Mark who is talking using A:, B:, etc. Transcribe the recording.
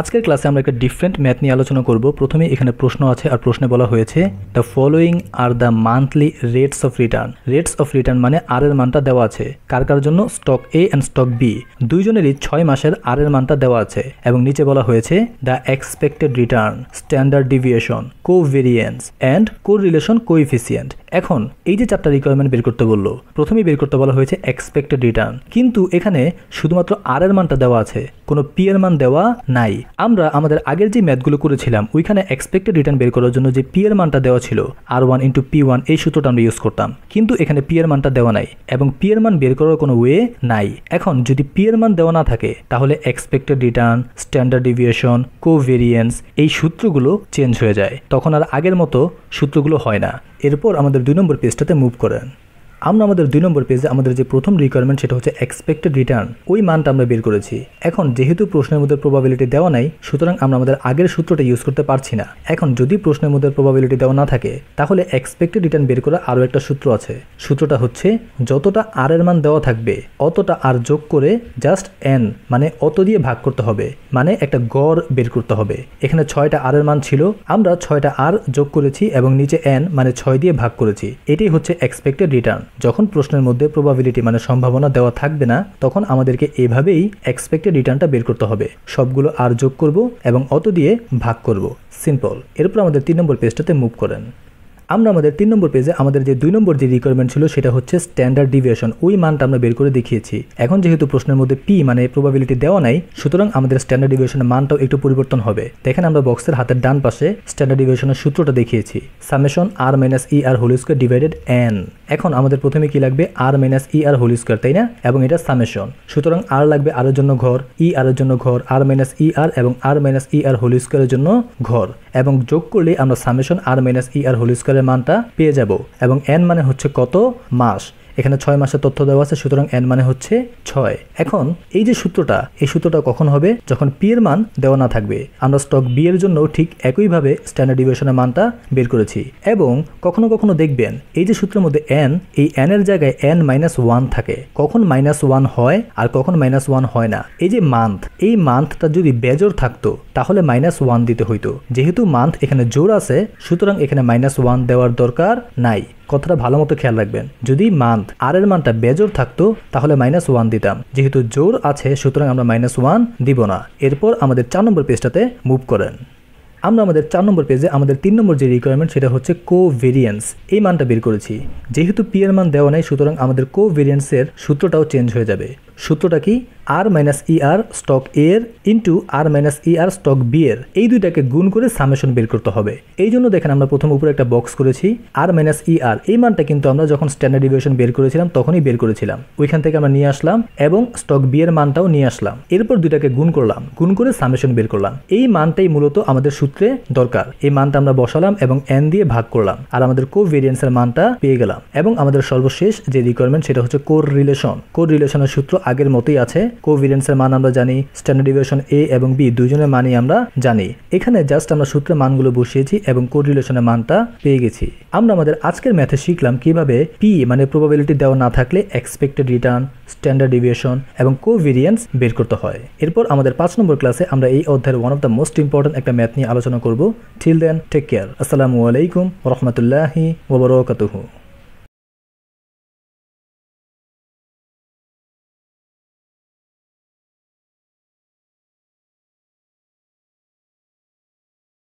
A: আজকের ক্লাসে আমরা একটা ডিফারেন্ট ম্যাথ নিয়ে আলোচনা করব প্রথমে এখানে প্রশ্ন আছে আর প্রশ্নে বলা হয়েছে the following are the monthly rates of return rates of return মানে আর এর মানটা দেওয়া আছে কার কার জন্য stock A and stock B দুইজনেরই ছয় মাসের আর এর মানটা দেওয়া আছে এবং নিচে বলা হয়েছে the expected return standard deviation covariance and correlation coefficient এখন এই যে চারটা রিকোয়ারমেন্ট বের করতে বললো প্রথমেই বের করতে বলা হয়েছে এক্সপেক্টেড রিটার্ন কিন্তু এখানে শুধুমাত্র আর এর মানটা দেওয়া আছে কোনো পি এর মান দেওয়া নাই আমরা আমাদের আগের যে ম্যাথগুলো করেছিলাম ওইখানে এক্সপেক্টেড রিটার্ন বের করার জন্য যে পি এর মানটা দেওয়া ছিল R one into P one এই সূত্রটা আমরা ইউজ করতাম কিন্তু এখানে পি এর মানটা দেওয়া নাই এবং পি এর মান বের করার কোনো ওয়ে নাই এখন যদি পি এর মান দেওয়া না থাকে তাহলে expected return standard deviation variance এই সূত্রগুলো চেঞ্জ হয়ে যায় তখন আর আগের মতো সূত্রগুলো হয় না এরপর আমাদের দুই নম্বর পেজটাতে মুভ করেন আমরা আমাদের দুই নম্বর পেজে আমাদের যে প্রথম রিকোয়ারমেন্ট সেটা হচ্ছে এক্সপেক্টেড রিটার্ন ওই মানটা আমরা বের করেছি এখন যেহেতু প্রশ্নের মধ্যে প্রবাবিলিটি দেওয়া নাই সুতরাং আমরা আমাদের আগের সূত্রটা ইউজ করতে পারছি না এখন যদি প্রশ্নের মধ্যে প্রবাবিলিটি দেওয়া না থাকে তাহলে এক্সপেক্টেড রিটার্ন বের করা আরও একটা সূত্র আছে সূত্রটা হচ্ছে যতটা আর এর মান দেওয়া থাকবে অতটা আর যোগ করে জাস্ট এন মানে অত দিয়ে ভাগ করতে হবে মানে একটা গড় বের করতে হবে এখানে ছয়টা আর এর মান ছিল আমরা ছয়টা আর যোগ করেছি এবং নিচে এন মানে ছয় দিয়ে ভাগ করেছি এটাই হচ্ছে এক্সপেক্টেড রিটার্ন যখন প্রশ্নের মধ্যে প্রবাবিলিটি মানে সম্ভাবনা দেওয়া থাকবে না তখন আমাদেরকে এভাবেই এক্সপেক্টেড রিটার্নটা বের করতে হবে সবগুলো আর যোগ করব এবং অত দিয়ে ভাগ করব সিম্পল এরপর আমাদের তিন নম্বর পেজটাতে মুভ করেন আমরা আমাদের তিন নম্বর পেজে আমাদের যে দুই নম্বর যে রিকোয়ারমেন্ট ছিল সেটা হচ্ছে স্ট্যান্ডার্ড ডিভিয়েশন ওই মানটা আমরা বের করে দেখিয়েছি এখন যেহেতু প্রশ্নের মধ্যে পি মানে প্রবাবিলিটি দেওয়া নাই সুতরাং আমাদের স্ট্যান্ডার্ড ডিভিয়েশনের মানটাও একটু পরিবর্তন হবে দেখেন আমরা বক্সের হাতের ডান পাশে স্ট্যান্ডার্ড ডিভিয়েশনের সূত্রটা দেখিয়েছি summation R minus E R whole square divided N এখন আমাদের প্রথমে কি লাগবে R minus E R whole square তাই না এবং এটা সামেশন সুতরাং আর লাগবে আর এর জন্য ঘর ই e আর এর জন্য ঘর আর মাইনাস ই আর এবং আর মাইনাস ই আর হোল স্কোয়ারের জন্য ঘর এবং যোগ করলে আমরা summation R minus E R whole স্কোয়ারের মানটা পেয়ে যাব এবং এন মানে হচ্ছে কত মাস এখানে ছয় মাসের তথ্য দেওয়া আছে সুতরাং এন মানে হচ্ছে ছয় এখন এই যে সূত্রটা এই সূত্রটা কখন হবে যখন পি এর মান দেওয়া না থাকবে আমরা স্টক বি এর জন্য ঠিক একইভাবে স্ট্যান্ডার্ড ডিভিয়েশনের মানটা বের করেছি এবং কখনো কখনো দেখবেন এই যে সূত্রের মধ্যে এন এই এন এর জায়গায় এন মাইনাস ওয়ান থাকে কখন মাইনাস ওয়ান হয় আর কখন মাইনাস ওয়ান হয় না এই যে মান্থ এই মান্থটা যদি বেজোর থাকতো তাহলে মাইনাস ওয়ান দিতে হইতো যেহেতু মান্থ এখানে জোর আছে সুতরাং এখানে মাইনাস ওয়ান দেওয়ার দরকার নাই কথাটা ভালো মতো খেয়াল রাখবেন যদি মান্থ আর এর মানটা বেজোর থাকতো তাহলে মাইনাস ওয়ান দিতাম যেহেতু জোর আছে সুতরাং আমরা মাইনাস ওয়ান দিব না এরপর আমাদের চার নম্বর পেজটাতে মুভ করেন আমরা আমাদের চার নম্বর পেজে আমাদের তিন নম্বর যে রিকোয়ারমেন্ট সেটা হচ্ছে কো ভেরিয়েন্স এই মানটা বের করেছি যেহেতু পি এর মান দেওয়া নেই সুতরাং আমাদের কো ভেরিয়েন্সের সূত্রটাও চেঞ্জ হয়ে যাবে সূত্রটা কি আর minus E R stock A এর into R minus E R stock B এর এই দুইটাকে গুণ করে সামেশন বের করতে হবে এই জন্য দেখেন আমরা প্রথম উপরে একটা বক্স করেছি আর মাইনাস ই আর এই মানটা কিন্তু আমরা যখন স্ট্যান্ডার্ড ডিভিশন বের করেছিলাম তখনই বের করেছিলাম ওইখান থেকে আমরা নিয়ে আসলাম এবং স্টক বি এর মানটাও নিয়ে আসলাম এরপর দুইটাকে গুণ করলাম গুণ করে সামেশন বের করলাম এই মানটাই মূলত আমাদের সূত্রে দরকার এই মানটা আমরা বসালাম এবং এন দিয়ে ভাগ করলাম আর আমাদের কো ভেরিয়েন্সের মানটা পেয়ে গেলাম এবং আমাদের সর্বশেষ যে রিকোয়ারমেন্ট সেটা হচ্ছে কোর রিলেশন কোর রিলেশনের সূত্র আগের মতোই আছে কোভিডেন্সের মান আমরা জানি স্ট্যান্ডার্ড ডিভিয়েশন এ এবং বি দুজনের মানই আমরা জানি এখানে জাস্ট আমরা সূত্রের মানগুলো বসিয়েছি এবং কোরিলেশনের মানটা পেয়ে গেছি আমরা আমাদের আজকের ম্যাথে শিখলাম কিভাবে পি মানে প্রবাবিলিটি দেওয়া না থাকলে এক্সপেক্টেড রিটার্ন স্ট্যান্ডার্ড ডিভিয়েশন এবং কোভিরিয়েন্স বের করতে হয় এরপর আমাদের পাঁচ নম্বর ক্লাসে আমরা এই অধ্যায়ের one of the most important একটা ম্যাথ নিয়ে আলোচনা করব টিল দেন টেক কেয়ার আসসালামু আলাইকুম রহমতুল্লাহি ওবরকাতুহু